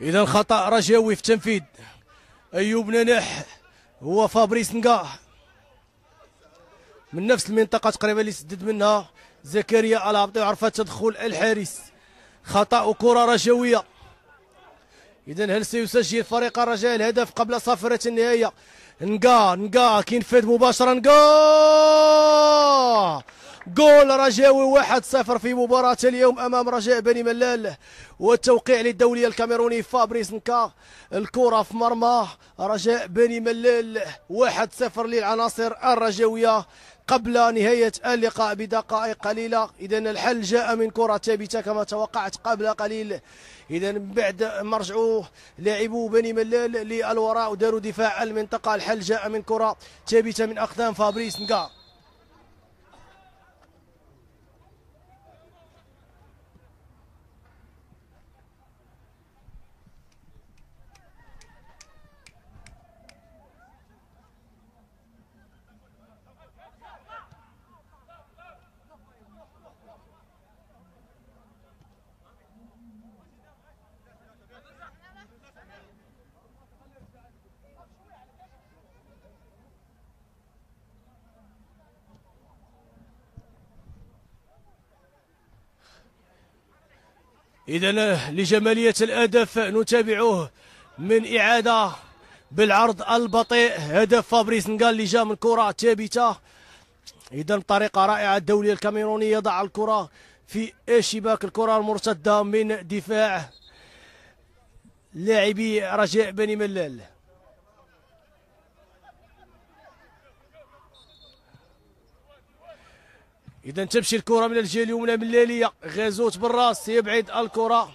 اذا خطا رجاوي في التنفيذ ايوب نناح هو فابريس نقا من نفس المنطقه تقريبا اللي سدد منها زكريا العبدي عرف تدخل الحارس خطا وكره رجويه اذا هل سيسجل فريق الرجاء الهدف قبل صفرة النهايه نقا نقا كينفذ مباشره نقا جول رجاوي واحد صفر في مباراة اليوم أمام رجاء بني ملال والتوقيع للدولي الكاميروني فابريس نكا الكرة في مرمى رجاء بني ملال واحد صفر للعناصر الرجاوية قبل نهاية اللقاء بدقائق قليلة إذا الحل جاء من كرة ثابتة كما توقعت قبل قليل إذا بعد ما رجعوا لاعبو بني ملال للوراء وداروا دفاع المنطقة الحل جاء من كرة ثابتة من أقدام فابريس نكا إذا لجمالية الهدف نتابعه من إعادة بالعرض البطيء هدف فابريس نقال اللي جاء من كرة ثابتة إذا بطريقة رائعة الدولية الكاميروني يضع الكرة في شباك الكرة المرتدة من دفاع لاعبي رجاء بني ملال اذا تمشي الكره من الجهه اليمنى من الليليه غازوت بالراس يبعد الكره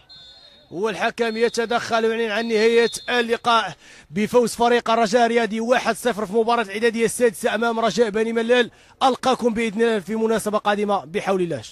والحكم يتدخل ويعلن عن نهاية اللقاء بفوز فريق الرجاء الرياضي 1-0 في مباراة الإعدادية السادسة أمام رجاء بني ملال ألقاكم بإذن الله في مناسبة قادمة بحول الله